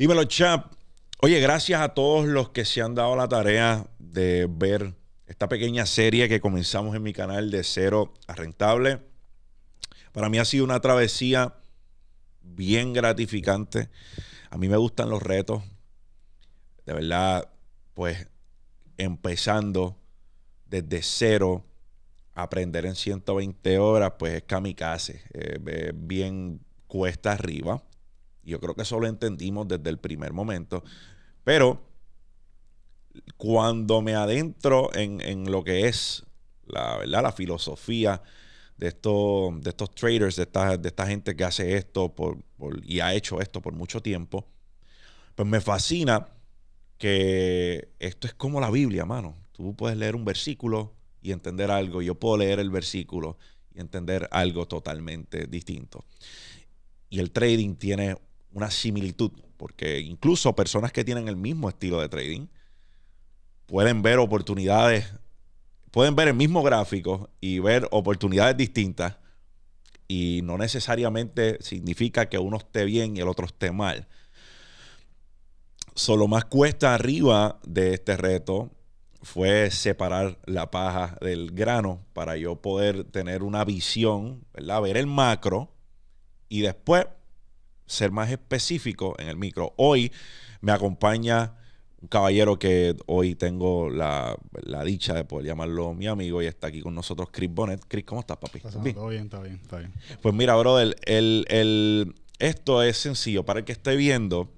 Dímelo, chap. Oye, gracias a todos los que se han dado la tarea de ver esta pequeña serie que comenzamos en mi canal de cero a rentable. Para mí ha sido una travesía bien gratificante. A mí me gustan los retos. De verdad, pues empezando desde cero, a aprender en 120 horas, pues es kamikaze, eh, eh bien cuesta arriba. Yo creo que eso lo entendimos desde el primer momento. Pero cuando me adentro en, lo que es la, ¿verdad? la filosofía de estos, de estos traders, de esta, gente que hace esto y ha hecho esto por mucho tiempo, pues me fascina que esto es como la Biblia, mano. Tú puedes leer un versículo y entender algo. Yo puedo leer el versículo y entender algo totalmente distinto. Y el trading tiene una similitud, porque incluso personas que tienen el mismo estilo de trading pueden ver oportunidades, pueden ver el mismo gráfico y ver oportunidades distintas y no necesariamente significa que uno esté bien y el otro esté mal. Solo más cuesta arriba de este reto fue separar la paja del grano para yo poder tener una visión, ¿verdad? ver el macro y después ser más específico en el micro. Hoy me acompaña un caballero que hoy tengo la, la, dicha de poder llamarlo mi amigo y está aquí con nosotros, Chris Bonnet. Chris, ¿cómo estás, papi? bien, está bien, está bien. Pues mira, brother, el, el, esto es sencillo. Para el que esté viendo,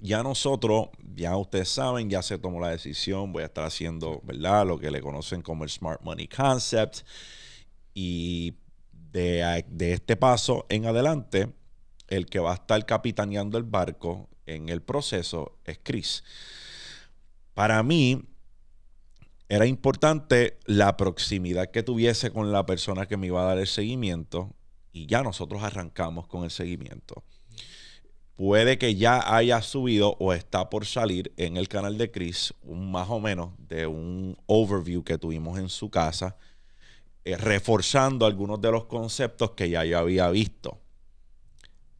ya nosotros, ya ustedes saben, ya se tomó la decisión. Voy a estar haciendo, ¿verdad? Lo que le conocen como el Smart Money Concept. Y de, de este paso en adelante, el que va a estar capitaneando el barco en el proceso es Chris. Para mí era importante la proximidad que tuviese con la persona que me iba a dar el seguimiento y ya nosotros arrancamos con el seguimiento. Puede que ya haya subido o está por salir en el canal de Chris un más o menos de un overview que tuvimos en su casa, eh, reforzando algunos de los conceptos que ya yo había visto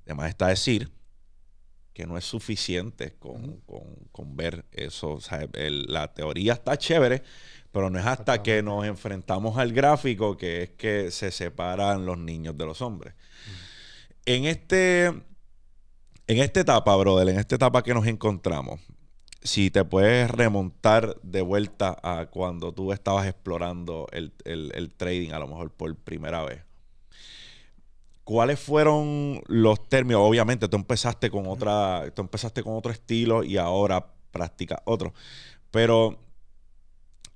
Además está decir que no es suficiente con, ver eso. la teoría está chévere, pero no es hasta que nos enfrentamos al gráfico que es que se separan los niños de los hombres. En este... En esta etapa, brother, en esta etapa que nos encontramos, si te puedes remontar de vuelta a cuando tú estabas explorando el, trading, a lo mejor por primera vez. ¿Cuáles fueron los términos? Obviamente, tú empezaste con otra, tú empezaste con otro estilo y ahora practicas otro. Pero,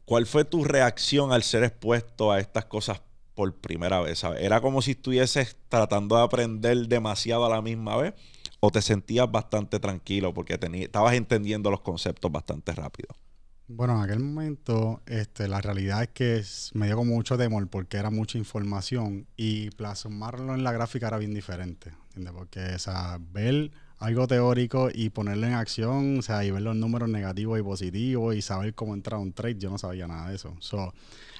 ¿cuál fue tu reacción al ser expuesto a estas cosas por primera vez? ¿Era como si estuvieses tratando de aprender demasiado a la misma vez? ¿O te sentías bastante tranquilo porque estabas entendiendo los conceptos bastante rápido? Bueno, en aquel momento este, la realidad es que me dio como mucho temor porque era mucha información y plasmarlo en la gráfica era bien diferente, ¿entiendes? Porque o ver algo teórico y ponerlo en acción, o sea, y ver los números negativos y positivos y saber cómo entrar un trade, yo no sabía nada de eso. So,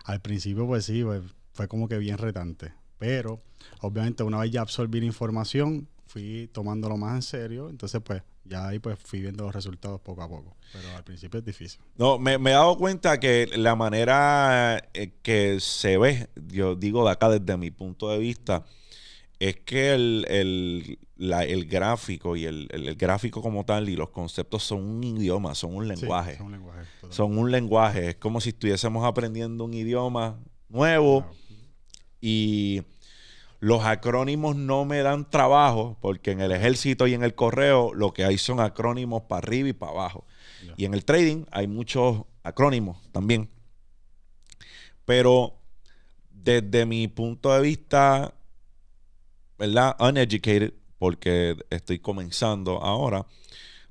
al principio, pues sí, pues, fue como que bien retante. Pero, obviamente, una vez ya absorbí la información, fui tomándolo más en serio. Entonces, pues, ya ahí pues fui viendo los resultados poco a poco. Pero al principio es difícil. No, me, he dado cuenta que la manera eh, que se ve, yo digo de acá desde mi punto de vista, es que el, el, gráfico y el, gráfico como tal y los conceptos son un idioma, son un lenguaje. son un lenguaje. Son un lenguaje. Es como si estuviésemos aprendiendo un idioma nuevo y los acrónimos no me dan trabajo porque en el ejército y en el correo lo que hay son acrónimos para arriba y para abajo. Y en el trading hay muchos acrónimos también. Pero desde mi punto de vista, ¿verdad? Uneducated, porque estoy comenzando ahora,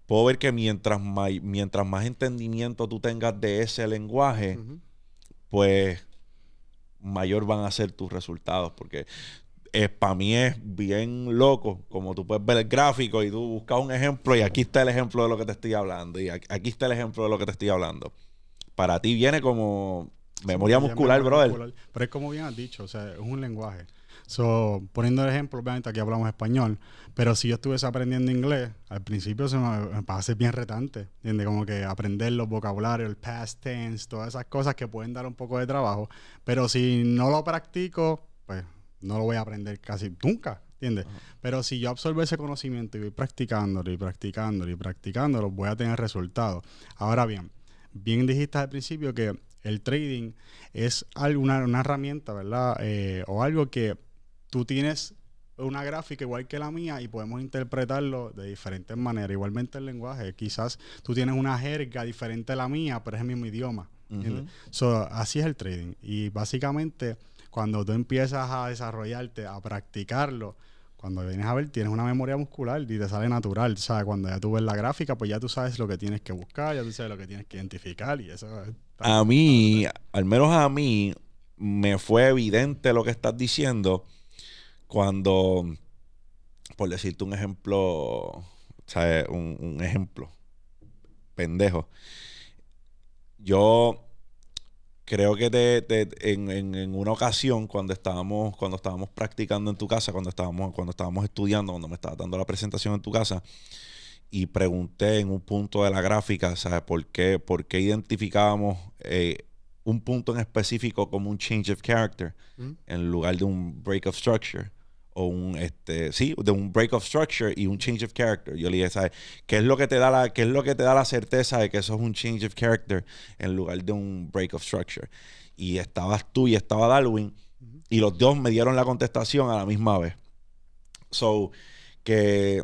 puedo ver que mientras más, mientras más entendimiento tú tengas de ese lenguaje, pues mayor van a ser tus resultados, porque para mí es bien loco, como tú puedes ver el gráfico y tú buscas un ejemplo y aquí está el ejemplo de lo que te estoy hablando y aquí está el ejemplo de lo que te estoy hablando. Para ti viene como memoria muscular, brother. Pero es como bien has dicho, o sea, es un lenguaje. So, poniendo el ejemplo, obviamente aquí hablamos español, pero si yo estuviese aprendiendo inglés, al principio se me, me va a ser bien retante, ¿entiendes? Como que aprender los vocabularios, el past tense, todas esas cosas que pueden dar un poco de trabajo, pero si no lo practico, pues no lo voy a aprender casi nunca, ¿entiendes? Pero si yo absorbo ese conocimiento y voy practicándolo y practicándolo y practicándolo, voy a tener resultados. Ahora bien, bien dijiste al principio que el trading es alguna, una herramienta, ¿verdad? Eh, o algo que tú tienes una gráfica igual que la mía y podemos interpretarlo de diferentes maneras. Igualmente el lenguaje, quizás tú tienes una jerga diferente a la mía, pero es el mismo idioma. así es el trading. Y básicamente cuando tú empiezas a desarrollarte, a practicarlo, cuando vienes a ver, tienes una memoria muscular y te sale natural. O sea, Cuando ya tú ves la gráfica, pues ya tú sabes lo que tienes que buscar, ya tú sabes lo que tienes que identificar y eso. A mí, al menos a mí, me fue evidente lo que estás diciendo cuando, por decirte un ejemplo, ¿sabes? Un, un ejemplo pendejo. Yo creo que te, en, en, una ocasión cuando estábamos, cuando estábamos practicando en tu casa, cuando estábamos, cuando estábamos estudiando, cuando me estaba dando la presentación en tu casa, y pregunté en un punto de la gráfica, ¿sabes? ¿Por qué, por qué identificábamos eh, un punto en específico como un change of character mm. en lugar de un break of structure? o un este sí de un break of structure y un change of character yo le dije ¿sabes? qué es lo que te da la es lo que te da la certeza de que eso es un change of character en lugar de un break of structure y estabas tú y estaba Darwin y los dos me dieron la contestación a la misma vez so que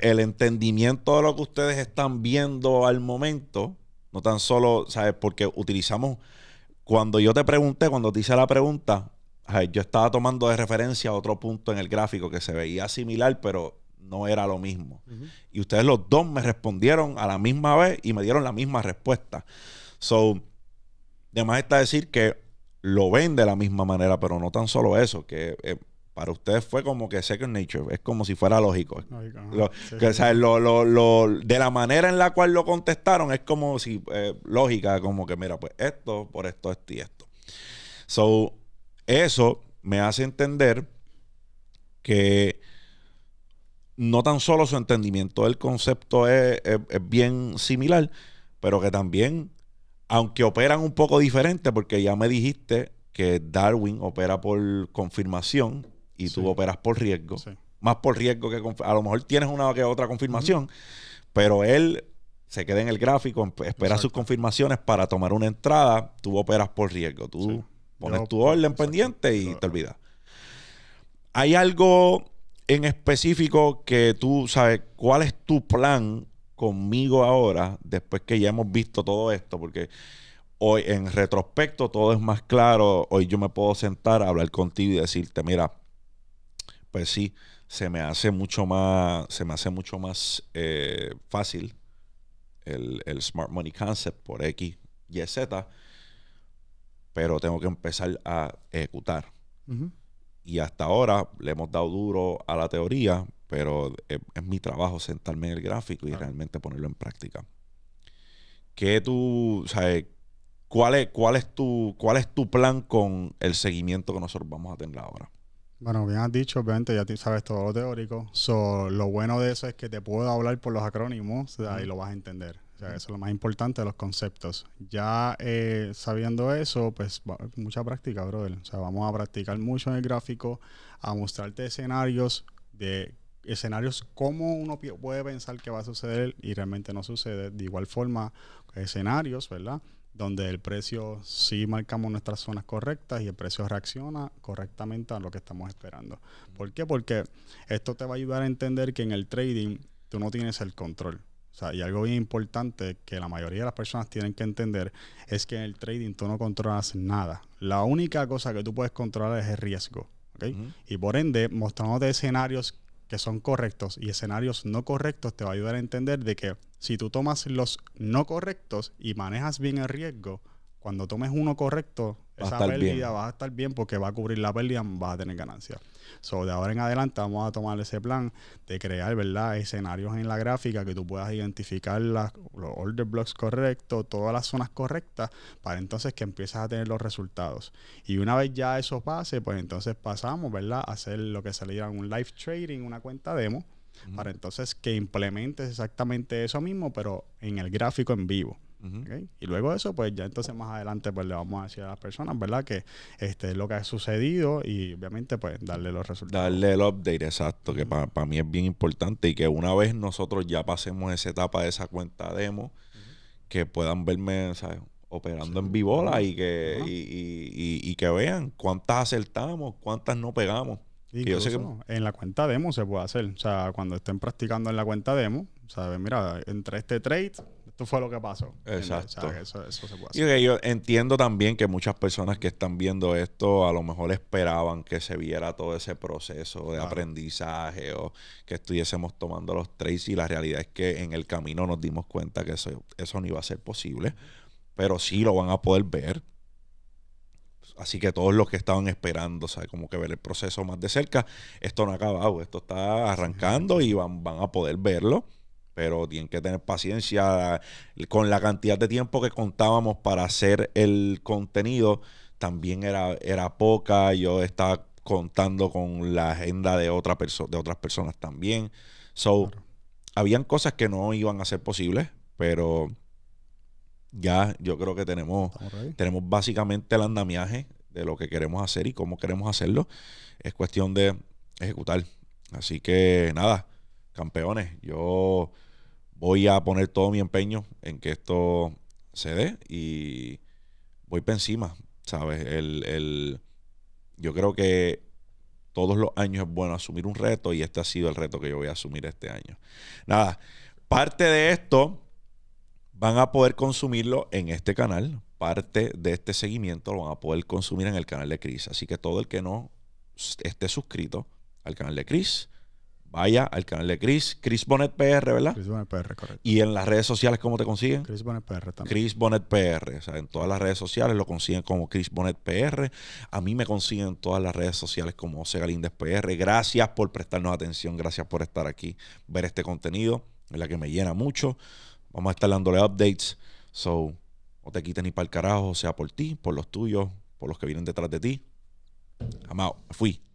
el entendimiento de lo que ustedes están viendo al momento no tan solo sabes porque utilizamos cuando yo te pregunté cuando te hice la pregunta yo estaba tomando de referencia otro punto en el gráfico que se veía similar, pero no era lo mismo. Y ustedes los dos me respondieron a la misma vez y me dieron la misma respuesta. So, además está decir que lo ven de la misma manera, pero no tan solo eso, que eh, para ustedes fue como que second nature, es como si fuera lógico. de la manera en la cual lo contestaron es como si eh, lógica, como que mira, pues esto, por esto, esto y esto. So, eso me hace entender que no tan solo su entendimiento del concepto es, bien similar, pero que también, aunque operan un poco diferente, porque ya me dijiste que Darwin opera por confirmación y tú operas por riesgo. Más por riesgo que a lo mejor tienes una que otra confirmación, pero él se queda en el gráfico, espera sus confirmaciones para tomar una entrada, tú operas por riesgo. Tú Pones tu pues, orden pendiente y te olvidas. ¿Hay algo en específico que tú sabes? ¿Cuál es tu plan conmigo ahora después que ya hemos visto todo esto? Porque hoy en retrospecto todo es más claro. Hoy yo me puedo sentar a hablar contigo y decirte, mira, pues sí, se me hace mucho más, se me hace mucho más eh, fácil el, el, smart money concept por X y Z pero tengo que empezar a ejecutar. Y hasta ahora le hemos dado duro a la teoría, pero es, mi trabajo sentarme en el gráfico y realmente ponerlo en práctica. ¿Qué tú, sabes, cuál es, cuál es tu, cuál es tu plan con el seguimiento que nosotros vamos a tener ahora? Bueno, bien has dicho, obviamente ya sabes todo lo teórico. So, lo bueno de eso es que te puedo hablar por los acrónimos y lo vas a entender eso es lo más importante, de los conceptos. Ya eh, sabiendo eso, pues mucha práctica, brother. O sea, vamos a practicar mucho en el gráfico, a mostrarte escenarios de escenarios como uno puede pensar que va a suceder y realmente no sucede. De igual forma, escenarios, ¿verdad? Donde el precio sí marcamos nuestras zonas correctas y el precio reacciona correctamente a lo que estamos esperando. ¿Por qué? Porque esto te va a ayudar a entender que en el trading tú no tienes el control. O sea, y algo bien importante que la mayoría de las personas tienen que entender es que en el trading tú no controlas nada. La única cosa que tú puedes controlar es el riesgo. Y por ende, mostrándote escenarios que son correctos y escenarios no correctos te va a ayudar a entender de que si tú tomas los no correctos y manejas bien el riesgo, cuando tomes uno correcto esa pérdida bien. vas a estar bien porque va a cubrir la pérdida, va a tener ganancia So, de ahora en adelante vamos a tomar ese plan de crear, ¿verdad? Escenarios en la gráfica que tú puedas identificar los order blocks correctos, todas las zonas correctas, para entonces que empieces a tener los resultados. Y una vez ya eso pase, pues entonces pasamos, ¿verdad? A hacer lo que se le un live trading, una cuenta demo, para entonces que implementes exactamente eso mismo, pero en el gráfico en vivo. Y luego de eso, pues ya entonces más adelante pues le vamos a decir a las personas, ¿verdad? Que este es lo que ha sucedido y obviamente pues darle los resultados. Darle el update, exacto, que para mí es bien importante y que una vez nosotros ya pasemos esa etapa de esa cuenta demo, que puedan verme, ¿sabes? operando en vibola y que, y, que vean cuántas acertamos, cuántas no pegamos. Y yo sé que... En la cuenta demo se puede hacer. O sea, cuando estén practicando en la cuenta demo, sabes, mira, entre este trade esto fue lo que pasó. Exacto. eso, se puede hacer. yo entiendo también que muchas personas que están viendo esto a lo mejor esperaban que se viera todo ese proceso de aprendizaje o que estuviésemos tomando los tres y la realidad es que en el camino nos dimos cuenta que eso, no iba a ser posible, pero sí lo van a poder ver. Así que todos los que estaban esperando, ¿sabes? Como que ver el proceso más de cerca, esto no ha acabado, esto está arrancando y van, van a poder verlo pero tienen que tener paciencia con la cantidad de tiempo que contábamos para hacer el contenido también era, era poca yo estaba contando con la agenda de otra persona de otras personas también so habían cosas que no iban a ser posibles pero ya yo creo que tenemos tenemos básicamente el andamiaje de lo que queremos hacer y cómo queremos hacerlo es cuestión de ejecutar así que nada campeones, yo voy a poner todo mi empeño en que esto se dé y voy para encima, ¿sabes? El, el, yo creo que todos los años es bueno asumir un reto y este ha sido el reto que yo voy a asumir este año. Nada, parte de esto van a poder consumirlo en este canal. Parte de este seguimiento lo van a poder consumir en el canal de Cris, Así que todo el que no esté suscrito al canal de Chris, vaya al canal de Chris, Chris Bonet PR, ¿verdad? Chris Bonet PR, correcto. Y en las redes sociales, ¿cómo te consiguen? Chris Bonet PR también. Chris Bonet PR, o sea, en todas las redes sociales lo consiguen como Chris Bonet PR. A mí me consiguen en todas las redes sociales como José Galíndez PR. Gracias por prestarnos atención, gracias por estar aquí, ver este contenido, en la que me llena mucho. Vamos a estar dándole updates, so no te quiten ni para el carajo, o sea, por ti, por los tuyos, por los que vienen detrás de ti. Amado, fui.